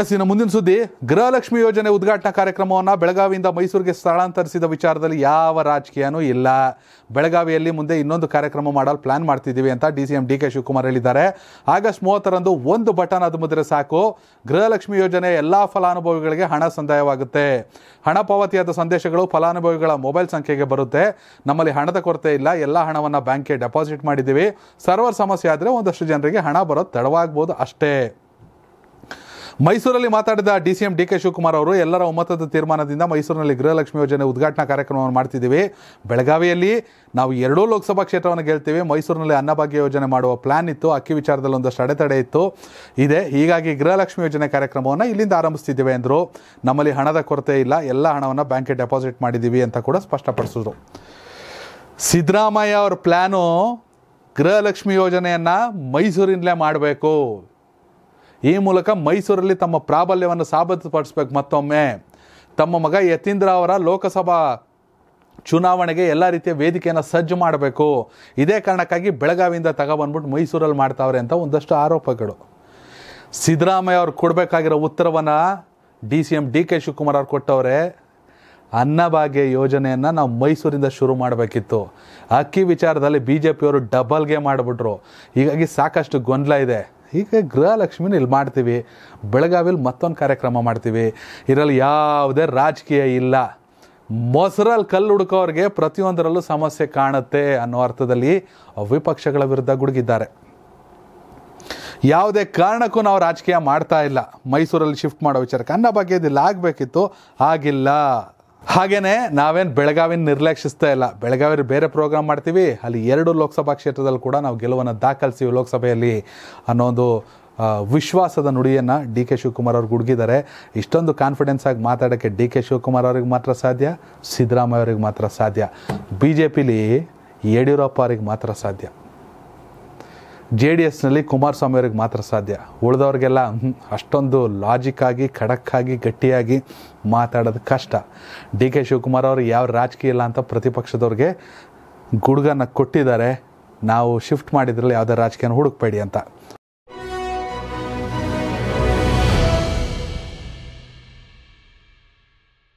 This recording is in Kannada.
ಎಸ್ ಇನ್ನು ಮುಂದಿನ ಸುದ್ದಿ ಗೃಹಲಕ್ಷ್ಮಿ ಯೋಜನೆ ಉದ್ಘಾಟನಾ ಕಾರ್ಯಕ್ರಮವನ್ನು ಬೆಳಗಾವಿಯಿಂದ ಮೈಸೂರಿಗೆ ಸ್ಥಳಾಂತರಿಸಿದ ವಿಚಾರದಲ್ಲಿ ಯಾವ ರಾಜಕೀಯನೂ ಇಲ್ಲ ಬೆಳಗಾವಿಯಲ್ಲಿ ಮುಂದೆ ಇನ್ನೊಂದು ಕಾರ್ಯಕ್ರಮ ಮಾಡಲು ಪ್ಲಾನ್ ಮಾಡ್ತಿದ್ದೀವಿ ಅಂತ D C M D K Shivakumar ಹೇಳಿದ್ದಾರೆ ಆಗಸ್ಟ್ ಮೂವತ್ತರಂದು ಒಂದು ಬಟನ್ ಅದು ಮುದ್ರೆ ಸಾಕು ಗೃಹಲಕ್ಷ್ಮಿ ಯೋಜನೆ ಎಲ್ಲ ಫಲಾನುಭವಿಗಳಿಗೆ ಹಣ ಸಂದಾಯವಾಗುತ್ತೆ ಹಣ ಪಾವತಿಯಾದ ಸಂದೇಶಗಳು ಫಲಾನುಭವಿಗಳ ಮೊಬೈಲ್ ಸಂಖ್ಯೆಗೆ ಬರುತ್ತೆ ನಮ್ಮಲ್ಲಿ ಹಣದ ಕೊರತೆ ಇಲ್ಲ ಎಲ್ಲ ಹಣವನ್ನು ಬ್ಯಾಂಕ್ಗೆ ಡೆಪಾಸಿಟ್ ಮಾಡಿದ್ದೀವಿ ಸರ್ವರ್ ಸಮಸ್ಯೆ ಆದರೆ ಒಂದಷ್ಟು ಜನರಿಗೆ ಹಣ ಬರೋದು ತಡವಾಗ್ಬೋದು ಅಷ್ಟೇ ಮೈಸೂರಲ್ಲಿ ಮಾತಾಡಿದ D C M D K Shivakumar ಅವರು ಎಲ್ಲರ ಒಮ್ಮತದ ತೀರ್ಮಾನದಿಂದ ಮೈಸೂರಿನಲ್ಲಿ ಗೃಹಲಕ್ಷ್ಮಿ ಯೋಜನೆ ಉದ್ಘಾಟನಾ ಕಾರ್ಯಕ್ರಮವನ್ನು ಮಾಡ್ತಿದ್ದೀವಿ ಬೆಳಗಾವಿಯಲ್ಲಿ ನಾವು ಎರಡೂ ಲೋಕಸಭಾ ಕ್ಷೇತ್ರವನ್ನು ಗೆಲ್ತೀವಿ ಮೈಸೂರಿನಲ್ಲಿ ಅನ್ನಭಾಗ್ಯ ಯೋಜನೆ ಮಾಡುವ ಪ್ಲಾನ್ ಇತ್ತು ಅಕ್ಕಿ ವಿಚಾರದಲ್ಲಿ ಒಂದಷ್ಟು ಅಡೆತಡೆ ಇತ್ತು ಇದೆ ಹೀಗಾಗಿ ಗೃಹಲಕ್ಷ್ಮಿ ಯೋಜನೆ ಕಾರ್ಯಕ್ರಮವನ್ನು ಇಲ್ಲಿಂದ ಆರಂಭಿಸ್ತಿದ್ದೇವೆ ಅಂದರು ನಮ್ಮಲ್ಲಿ ಹಣದ ಕೊರತೆ ಇಲ್ಲ ಎಲ್ಲ ಹಣವನ್ನು ಬ್ಯಾಂಕ್ಗೆ ಡೆಪಾಸಿಟ್ ಮಾಡಿದ್ದೀವಿ ಅಂತ ಕೂಡ ಸ್ಪಷ್ಟಪಡಿಸಿದ್ರು ಸಿದ್ದರಾಮಯ್ಯ ಅವ್ರ ಪ್ಲ್ಯಾನು ಗೃಹಲಕ್ಷ್ಮಿ ಯೋಜನೆಯನ್ನು ಮೈಸೂರಿನಲ್ಲೇ ಮಾಡಬೇಕು ಈ ಮೂಲಕ ಮೈಸೂರಲ್ಲಿ ತಮ್ಮ ಪ್ರಾಬಲ್ಯವನ್ನು ಸಾಬೀತುಪಡಿಸ್ಬೇಕು ಮತ್ತೊಮ್ಮೆ ತಮ್ಮ ಮಗ ಯತೀಂದ್ರ ಅವರ ಲೋಕಸಭಾ ಚುನಾವಣೆಗೆ ಎಲ್ಲ ರೀತಿಯ ವೇದಿಕೆಯನ್ನು ಸಜ್ಜು ಮಾಡಬೇಕು ಇದೇ ಕಾರಣಕ್ಕಾಗಿ ಬೆಳಗಾವಿಯಿಂದ ತಗೊಬಂದ್ಬಿಟ್ಟು ಮೈಸೂರಲ್ಲಿ ಮಾಡ್ತಾವ್ರೆ ಅಂತ ಒಂದಷ್ಟು ಆರೋಪಗಳು ಸಿದ್ದರಾಮಯ್ಯ ಅವ್ರು ಕೊಡಬೇಕಾಗಿರೋ ಉತ್ತರವನ್ನು D C M D K Shivakumar ಅವ್ರು ಕೊಟ್ಟವ್ರೆ ಅನ್ನಭಾಗ್ಯ ಯೋಜನೆಯನ್ನು ನಾವು ಮೈಸೂರಿಂದ ಶುರು ಮಾಡಬೇಕಿತ್ತು ಅಕ್ಕಿ ವಿಚಾರದಲ್ಲಿ ಬಿ ಜೆ ಪಿಯವರು ಡಬಲ್ಗೆ ಮಾಡಿಬಿಟ್ರು ಹೀಗಾಗಿ ಸಾಕಷ್ಟು ಗೊಂದಲ ಇದೆ ಹೀಗೆ ಗೃಹಲಕ್ಷ್ಮಿನ ಇಲ್ಲಿ ಮಾಡ್ತೀವಿ ಬೆಳಗಾವಿಲಿ ಮತ್ತೊಂದು ಕಾರ್ಯಕ್ರಮ ಮಾಡ್ತೀವಿ ಇದರಲ್ಲಿ ಯಾವುದೇ ರಾಜಕೀಯ ಇಲ್ಲ ಮೊಸರಲ್ಲಿ ಕಲ್ಲು ಹುಡುಕೋರಿಗೆ ಪ್ರತಿಯೊಂದರಲ್ಲೂ ಸಮಸ್ಯೆ ಕಾಣುತ್ತೆ ಅನ್ನೋ ಅರ್ಥದಲ್ಲಿ ವಿಪಕ್ಷಗಳ ವಿರುದ್ಧ ಗುಡುಗಿದ್ದಾರೆ ಯಾವುದೇ ಕಾರಣಕ್ಕೂ ನಾವು ರಾಜಕೀಯ ಮಾಡ್ತಾ ಇಲ್ಲ ಮೈಸೂರಲ್ಲಿ ಶಿಫ್ಟ್ ಮಾಡೋ ವಿಚಾರಕ್ಕೆ ಅನ್ನೋ ಬಗ್ಗೆ ಇದಿಲ್ಲ ಆಗಬೇಕಿತ್ತು ಆಗಿಲ್ಲ ಹಾಗೆಯೇ ನಾವೇನು ಬೆಳಗಾವಿನ ನಿರ್ಲಕ್ಷಿಸ್ತಾ ಇಲ್ಲ ಬೆಳಗಾವಿ ಬೇರೆ ಪ್ರೋಗ್ರಾಮ್ ಮಾಡ್ತೀವಿ ಅಲ್ಲಿ ಎರಡು ಲೋಕಸಭಾ ಕ್ಷೇತ್ರದಲ್ಲಿ ಕೂಡ ನಾವು ಗೆಲುವನ್ನು ದಾಖಲಿಸಿ ಲೋಕಸಭೆಯಲ್ಲಿ ಅನ್ನೋ ಒಂದು ವಿಶ್ವಾಸದ ನುಡಿಯನ್ನು ಡಿ ಕೆ ಶಿವಕುಮಾರ್ ಅವ್ರಿಗೆ ಹುಡುಗಿದ್ದಾರೆ ಇಷ್ಟೊಂದು ಕಾನ್ಫಿಡೆನ್ಸ್ ಆಗಿ ಮಾತಾಡೋಕ್ಕೆ ಡಿ ಕೆ ಶಿವಕುಮಾರ್ ಅವ್ರಿಗೆ ಮಾತ್ರ ಸಾಧ್ಯ ಸಿದ್ದರಾಮಯ್ಯ ಅವರಿಗೆ ಮಾತ್ರ ಸಾಧ್ಯ ಬಿ ಜೆ ಪಿಲಿ ಯಡಿಯೂರಪ್ಪ ಅವ್ರಿಗೆ ಮಾತ್ರ ಸಾಧ್ಯ ಜೆ ಡಿ ಎಸ್ನಲ್ಲಿ ಕುಮಾರಸ್ವಾಮಿ ಅವ್ರಿಗೆ ಮಾತ್ರ ಸಾಧ್ಯ ಉಳಿದವ್ರಿಗೆಲ್ಲ ಅಷ್ಟೊಂದು ಲಾಜಿಕ್ಕಾಗಿ ಖಡಕ್ಕಾಗಿ ಗಟ್ಟಿಯಾಗಿ ಮಾತಾಡೋದು ಕಷ್ಟ ಡಿ ಕೆ ಶಿವಕುಮಾರ್ ಅವರು ಯಾವ ರಾಜಕೀಯ ಇಲ್ಲ ಅಂತ ಪ್ರತಿಪಕ್ಷದವ್ರಿಗೆ ಗುಡುಗನ್ನು ಕೊಟ್ಟಿದ್ದಾರೆ ನಾವು ಶಿಫ್ಟ್ ಮಾಡಿದ್ರಲ್ಲಿ ಯಾವುದೇ ರಾಜಕೀಯನ ಹುಡುಕ್ಬೇಡಿ ಅಂತ